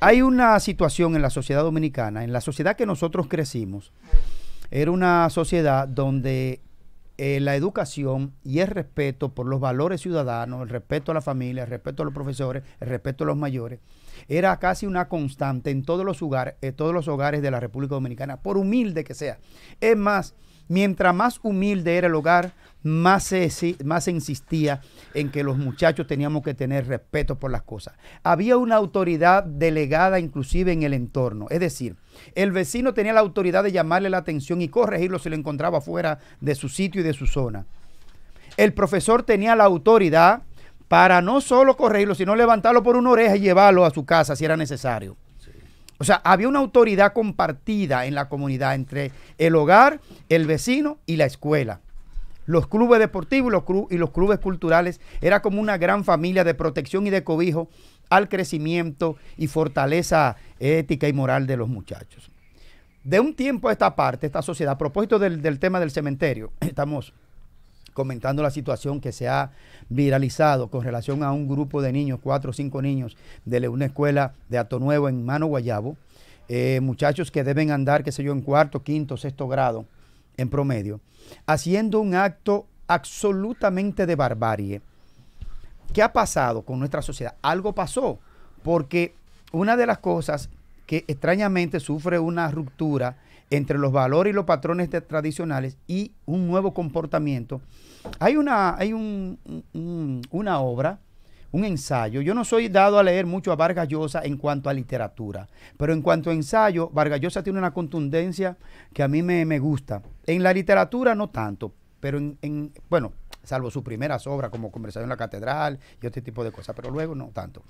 Hay una situación en la sociedad dominicana, en la sociedad que nosotros crecimos, era una sociedad donde eh, la educación y el respeto por los valores ciudadanos, el respeto a la familia, el respeto a los profesores, el respeto a los mayores, era casi una constante en todos los hogares, en eh, todos los hogares de la República Dominicana, por humilde que sea. Es más, Mientras más humilde era el hogar, más se, más insistía en que los muchachos teníamos que tener respeto por las cosas. Había una autoridad delegada inclusive en el entorno. Es decir, el vecino tenía la autoridad de llamarle la atención y corregirlo si lo encontraba fuera de su sitio y de su zona. El profesor tenía la autoridad para no solo corregirlo, sino levantarlo por una oreja y llevarlo a su casa si era necesario. O sea, había una autoridad compartida en la comunidad entre el hogar, el vecino y la escuela. Los clubes deportivos y los, y los clubes culturales era como una gran familia de protección y de cobijo al crecimiento y fortaleza ética y moral de los muchachos. De un tiempo a esta parte, esta sociedad, a propósito del, del tema del cementerio, estamos comentando la situación que se ha viralizado con relación a un grupo de niños, cuatro o cinco niños de una escuela de Ato Nuevo en Mano Guayabo, eh, muchachos que deben andar, qué sé yo, en cuarto, quinto, sexto grado en promedio, haciendo un acto absolutamente de barbarie. ¿Qué ha pasado con nuestra sociedad? Algo pasó, porque una de las cosas que extrañamente sufre una ruptura entre los valores y los patrones tradicionales y un nuevo comportamiento. Hay una, hay un, una obra, un ensayo. Yo no soy dado a leer mucho a Vargas Llosa en cuanto a literatura, pero en cuanto a ensayo, Vargas Llosa tiene una contundencia que a mí me, gusta. En la literatura no tanto, pero en, en, bueno, salvo sus primeras obras como Conversación en la Catedral y este tipo de cosas, pero luego no tanto.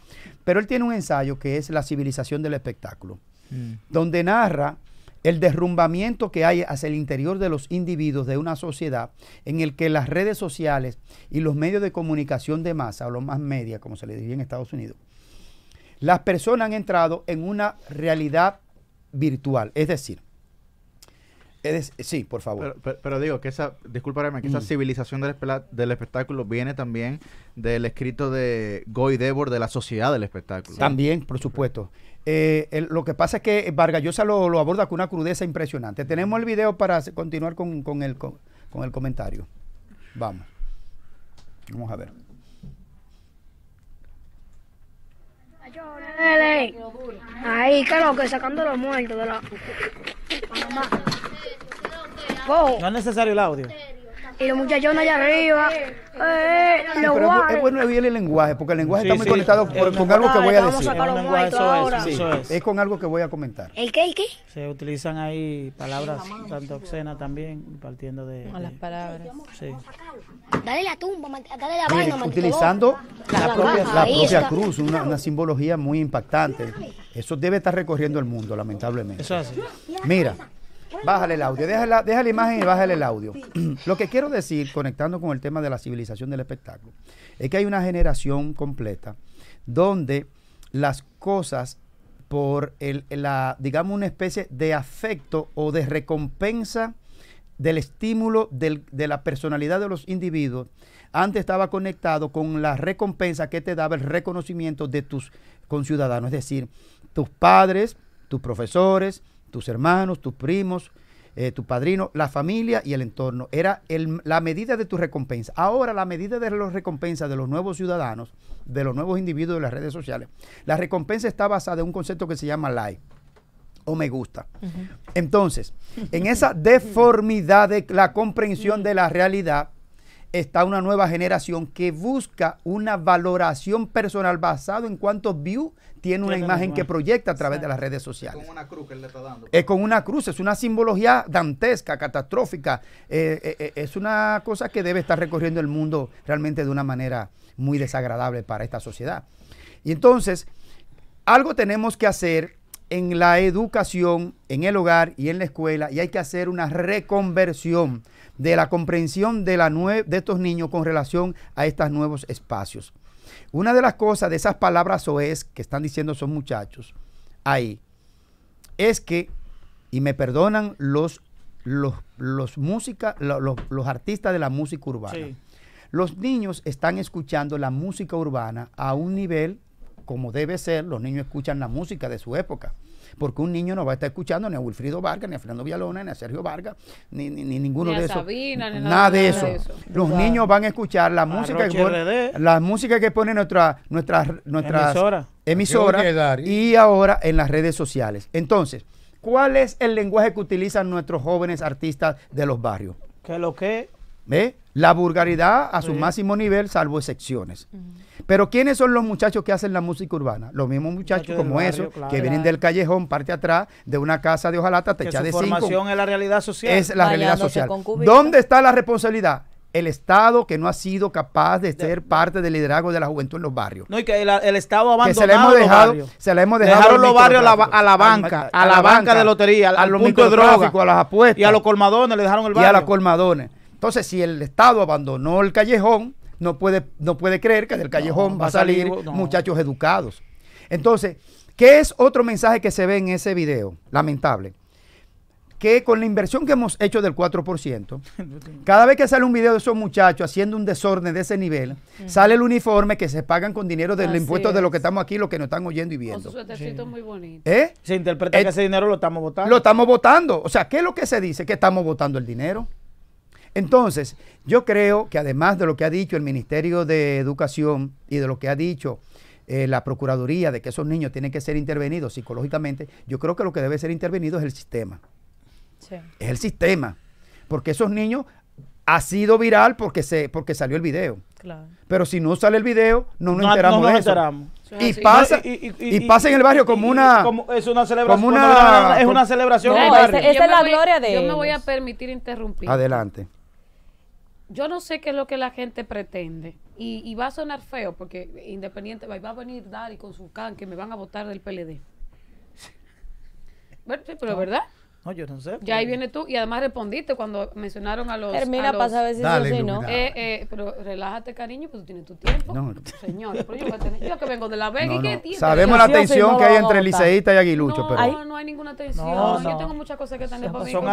Pero él tiene un ensayo que es La civilización del espectáculo, mm. donde narra el derrumbamiento que hay hacia el interior de los individuos de una sociedad en el que las redes sociales y los medios de comunicación de masa, o los más media, como se le diría en Estados Unidos, las personas han entrado en una realidad virtual. Es decir, es, sí, por favor. Pero, digo que esa, discúlpame, que esa mm. civilización del, espectáculo viene también del escrito de Goy Debord de la sociedad del espectáculo. También, por supuesto. Eh, lo que pasa es que Vargallosa lo, lo aborda con una crudeza impresionante. Tenemos el video para continuar con, con el, con, el comentario. Vamos. Vamos a ver. Ahí, que que sacando los muertos de la No es necesario el audio y los muchachos allá arriba. Eh, eh, es, bueno el lenguaje, porque el lenguaje está muy conectado con, algo que voy a decir. eso es, eso es. es, con algo que voy a comentar. ¿El qué? ¿El qué? Se utilizan ahí palabras tanto obscenas también, partiendo de. las palabras. Dale la tumba, dale la mano. Utilizando la, propia, cruz, una, una, simbología muy impactante. Eso debe estar recorriendo el mundo, lamentablemente. Eso es así. Mira. Bájale el audio, deja la, imagen y bájale el audio. Lo que quiero decir, conectando con el tema de la civilización del espectáculo, es que hay una generación completa donde las cosas por el, la, digamos, una especie de afecto o de recompensa del estímulo de la personalidad de los individuos, antes estaba conectado con la recompensa que te daba el reconocimiento de tus conciudadanos, es decir, tus padres, tus profesores, tus hermanos, tus primos, eh, tu padrino, la familia y el entorno. Era la medida de tu recompensa. Ahora la medida de las recompensas de los nuevos ciudadanos, de los nuevos individuos de las redes sociales, la recompensa está basada en un concepto que se llama like o me gusta. Entonces, en esa deformidad de la comprensión de la realidad, está una nueva generación que busca una valoración personal basado en cuántos views tiene una imagen que proyecta a través de las redes sociales. Es con una cruz que le está dando. Es con una cruz, es una simbología dantesca, catastrófica. Eh, eh, eh, es una cosa que debe estar recorriendo el mundo realmente de una manera muy desagradable para esta sociedad. Y entonces, algo tenemos que hacer en la educación, en el hogar y en la escuela, y hay que hacer una reconversión de la comprensión de, la de estos niños con relación a estos nuevos espacios. Una de las cosas de esas palabras o es que están diciendo esos muchachos ahí es que, y me perdonan los, los, los, los, artistas de la música urbana, los niños están escuchando la música urbana a un nivel como debe ser, los niños escuchan la música de su época. Porque un niño no va a estar escuchando ni a Wilfrido Vargas, ni a Fernando Villalona, ni a Sergio Vargas, ni, ninguno ni de esos. Sabina, ni nada, de, eso. eso. Los niños van a escuchar la música, que la música que pone nuestra, nuestras emisora, ¿eh? y ahora en las redes sociales. Entonces, ¿cuál es el lenguaje que utilizan nuestros jóvenes artistas de los barrios? Que lo que la vulgaridad a su máximo nivel, salvo excepciones. Pero ¿quiénes son los muchachos que hacen la música urbana? Los mismos muchachos como esos, que vienen del callejón, parte atrás, de una casa de hojalata, techa su de cinco. formación es la realidad social. Es la realidad social. ¿Dónde está la responsabilidad? el Estado que no ha sido capaz de ser parte del liderazgo de la juventud en los barrios. No, y que el, el Estado abandonado. se le hemos dejado. se le hemos dejado. Dejaron los barrios a la, a la banca, a, la banca, de lotería, al, punto de droga, a las apuestas. Y a los colmadones le dejaron el barrio. Y a los colmadones. Entonces, si el Estado abandonó el callejón, no puede, no puede creer que del callejón va a salir, muchachos educados. Entonces, ¿qué es otro mensaje que se ve en ese video? Lamentable. Que con la inversión que hemos hecho del 4%, cada vez que sale un video de esos muchachos haciendo un desorden de ese nivel, sale el uniforme que se pagan con dinero del impuesto de lo que estamos aquí, lo que nos están oyendo y viendo. Un muy bonito. ¿Eh? Se interpreta que eh, ese dinero lo estamos votando. Lo estamos votando. O sea, ¿qué es lo que se dice? Que estamos votando el dinero. Entonces, yo creo que además de lo que ha dicho el Ministerio de Educación y de lo que ha dicho eh, la Procuraduría de que esos niños tienen que ser intervenidos psicológicamente, yo creo que lo que debe ser intervenido es el sistema. Es el sistema. Porque esos niños ha sido viral porque, se, porque salió el video. Pero si no sale el video, no nos enteramos de eso. Y pasa, y, pasa en el barrio como una. es una celebración. es una celebración. esa, es la gloria de Yo me voy a permitir interrumpir. Adelante yo no sé qué es lo que la gente pretende. Y, y va a sonar feo porque independiente va a venir Dari con su can que me van a votar del PLD. Bueno, sí, pero ¿verdad? No, yo no sé. Ya ahí viene tú. Y además respondiste cuando mencionaron a los. Termina, pasa a ver si ¿no? Eh, eh, pero relájate, cariño, pues tú tienes tu tiempo. No. Señor, pero yo, voy a tener, yo que vengo de la Vega y qué tiempo. Sabemos la tensión que hay entre liceísta y aguilucho. pero... no, no hay ninguna tensión. Yo tengo muchas cosas que tener para Son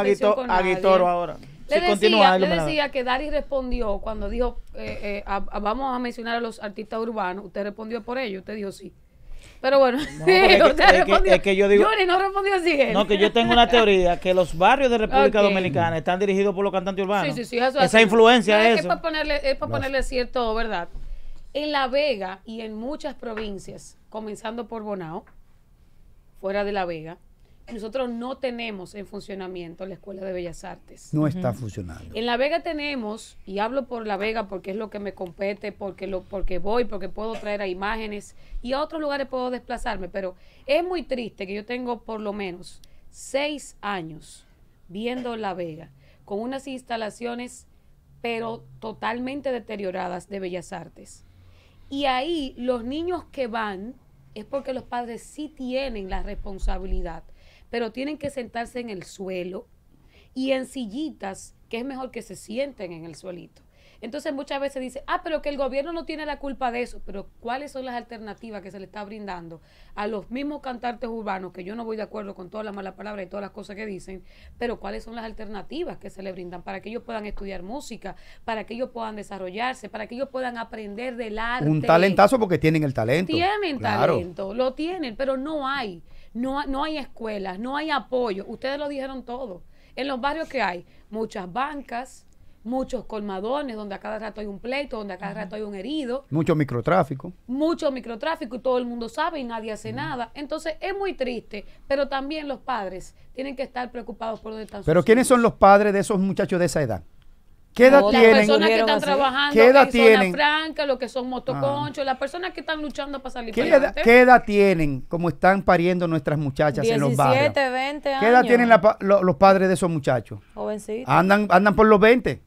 aguitoros ahora le, decía, que Dari respondió cuando dijo, eh, eh, vamos a mencionar a los artistas urbanos. Usted respondió por ello, usted dijo sí. Pero bueno, es, que, yo no respondió así. No, que yo tengo una teoría: que los barrios de República Dominicana están dirigidos por los cantantes urbanos. Sí, sí, sí, Esa influencia es. ponerle, es para ponerle cierto, ¿verdad? En La Vega y en muchas provincias, comenzando por Bonao, fuera de La Vega, nosotros no tenemos en funcionamiento la Escuela de Bellas Artes. No está funcionando. En La Vega tenemos, y hablo por La Vega porque es lo que me compete, porque, lo, porque voy, porque puedo traer a imágenes y a otros lugares puedo desplazarme, pero es muy triste que yo tengo por lo menos seis años viendo La Vega con unas instalaciones pero totalmente deterioradas de Bellas Artes. Y ahí los niños que van es porque los padres sí tienen la responsabilidad pero tienen que sentarse en el suelo y en sillitas, que es mejor que se sienten en el suelito. Entonces muchas veces dice, ah, pero que el gobierno no tiene la culpa de eso, pero ¿cuáles son las alternativas que se le está brindando a los mismos cantantes urbanos, que yo no voy de acuerdo con todas las malas palabras y todas las cosas que dicen, pero cuáles son las alternativas que se le brindan para que ellos puedan estudiar música, para que ellos puedan desarrollarse, para que ellos puedan aprender del arte? Un talentazo porque tienen el talento. Tienen talento, lo tienen, pero no hay. No, hay escuelas, no hay apoyo. Ustedes lo dijeron todo. En los barrios que hay muchas bancas, muchos colmadones donde a cada rato hay un pleito, donde a cada rato hay un herido. Mucho microtráfico. Mucho microtráfico y todo el mundo sabe y nadie hace nada. Entonces es muy triste, pero también los padres tienen que estar preocupados por donde están Pero ¿quiénes son los padres de esos muchachos de esa edad? ¿Qué edad las tienen? personas que están trabajando en tienen? franca, los que son motoconchos, ah. las personas que están luchando para salir ¿Qué edad, ¿Qué edad tienen como están pariendo nuestras muchachas en los barrios? 20 años. ¿Qué edad tienen los padres de esos muchachos? Jovencitos. Andan, andan por los 20.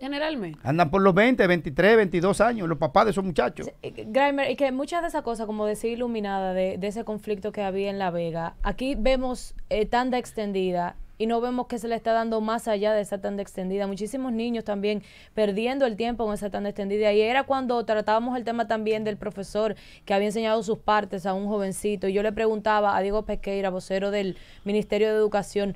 Generalmente. Andan por los 20, 23, 22 años, los papás de esos muchachos. Eh, Grimer, y que muchas de esas cosas, como decía Iluminada, de, ese conflicto que había en La Vega, aquí vemos eh, tanda extendida y no vemos que se le está dando más allá de esa tanda extendida. Muchísimos niños también perdiendo el tiempo con esa tanda extendida. Y era cuando tratábamos el tema también del profesor que había enseñado sus partes a un jovencito. Y yo le preguntaba a Diego Pesqueira, vocero del Ministerio de Educación,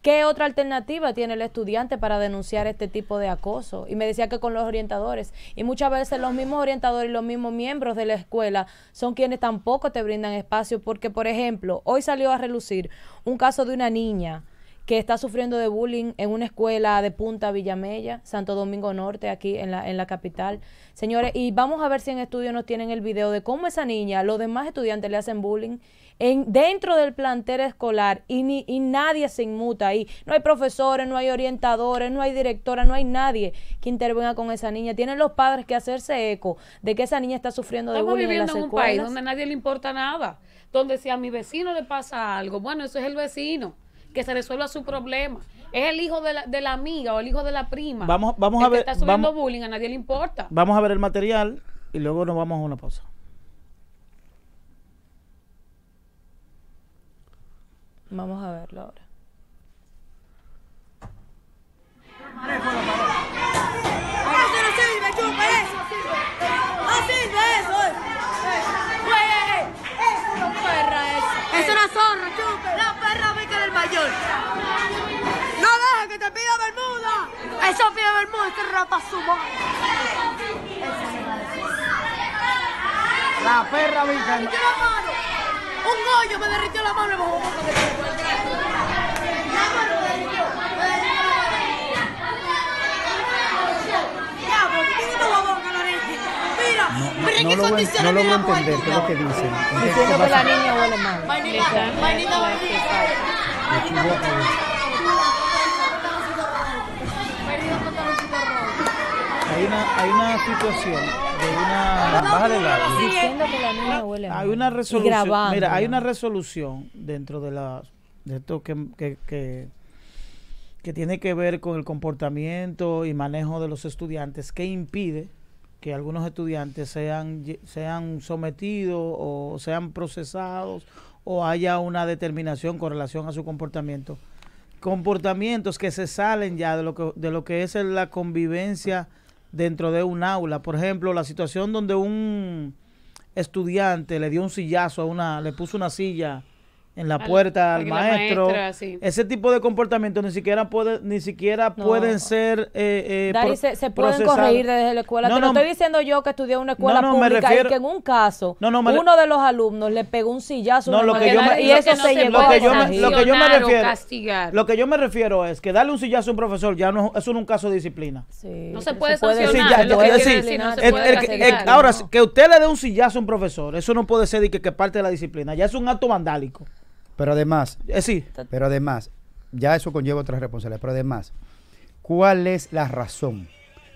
¿Qué otra alternativa tiene el estudiante para denunciar este tipo de acoso? Y me decía que con los orientadores. Y muchas veces los mismos orientadores y los mismos miembros de la escuela son quienes tampoco te brindan espacio porque, por ejemplo, hoy salió a relucir un caso de una niña que está sufriendo de bullying en una escuela de Punta Villamella, Santo Domingo Norte, aquí en la, en la capital. Señores, y vamos a ver si en estudio nos tienen el video de cómo esa niña, los demás estudiantes le hacen bullying en, dentro del plantel escolar y, ni, y nadie se inmuta ahí. No hay profesores, no hay orientadores, no hay directora, no hay nadie que intervenga con esa niña. Tienen los padres que hacerse eco de que esa niña está sufriendo de bullying. Estamos viviendo en, un país donde a nadie le importa nada, donde si a mi vecino le pasa algo, bueno, eso es el vecino que se resuelva su problema. Es el hijo de la, de la amiga o el hijo de la prima. Vamos, vamos a ver. Que está subiendo bullying, a nadie le importa. Vamos a ver el material y luego nos vamos a una pausa. Vamos a verlo ahora. no chupa ¡No dejes que te pida Bermuda! ¡Eso pide Bermuda, este rapa La perra hoyo Me Un hoyo me derritió la mano y me pues, no, lo, entender es lo que dicen. la niña huele mal. Hay una, situación de una... Hay una resolución... hay una resolución dentro de la... De esto que, que, tiene que ver con el comportamiento y manejo de los estudiantes que impide que algunos estudiantes sean, sean sometidos o sean procesados o haya una determinación con relación a su comportamiento. Comportamientos que se salen ya de lo que, de lo que es la convivencia dentro de un aula. Por ejemplo, la situación donde un estudiante le dio un sillazo a una, le puso una silla en la puerta al, maestro. Ese tipo de comportamientos ni siquiera puede, ni siquiera pueden ser eh, eh se, pueden corregir desde la escuela. No, estoy diciendo yo que estudié en una escuela pública y que en un caso uno de los alumnos le pegó un sillazo a lo que y eso se llevó lo que, yo refiero, castigar. Lo que yo me refiero es que darle un sillazo a un profesor ya no es un caso de disciplina. no se puede sancionar. Ahora, que usted le dé un sillazo a un profesor, eso no puede ser y que parte de la disciplina. Ya es un acto vandálico. Pero además, eh, sí. pero además, ya eso conlleva otras responsabilidades, pero además, ¿cuál es la razón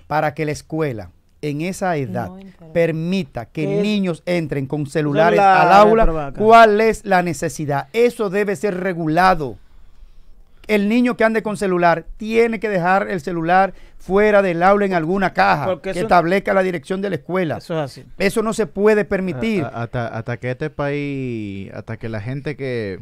para que la escuela en esa edad permita que niños entren con celulares al aula? ¿Cuál es la necesidad? Eso debe ser regulado. El niño que ande con celular tiene que dejar el celular fuera del aula en alguna caja que establezca la dirección de la escuela. Eso es así. Eso no se puede permitir. hasta, hasta que este país, hasta que la gente que...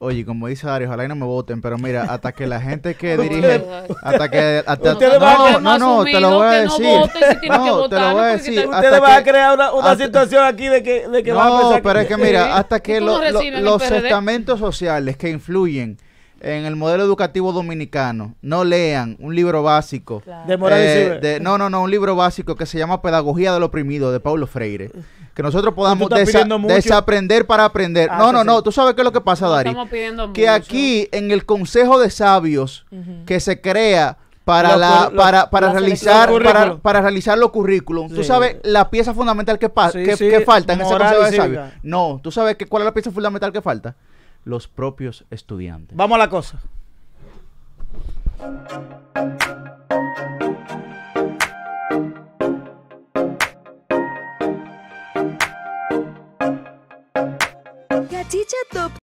Oye, como dice Ari, ojalá y no me voten, pero mira, hasta que la gente que dirige, hasta que hasta, no, no, no, te lo voy a decir, no, te lo voy a decir, ustedes van a crear una, una situación aquí de que, de que no, a pero es que mira, hasta que los estamentos sociales que influyen en el modelo educativo dominicano no lean un libro básico eh, de, no no no un libro básico que se llama pedagogía del oprimido de Paulo Freire que nosotros podamos desaprender para aprender ah, no no no tú sabes qué es lo que pasa Dari que aquí en el Consejo de Sabios que se crea para, la, para, para realizar para, realizar los currículums. Tú sabes la pieza fundamental que, pasa falta en ese consejo de sabios. No, tú sabes que, cuál es la pieza fundamental que falta los propios estudiantes. Vamos a la cosa.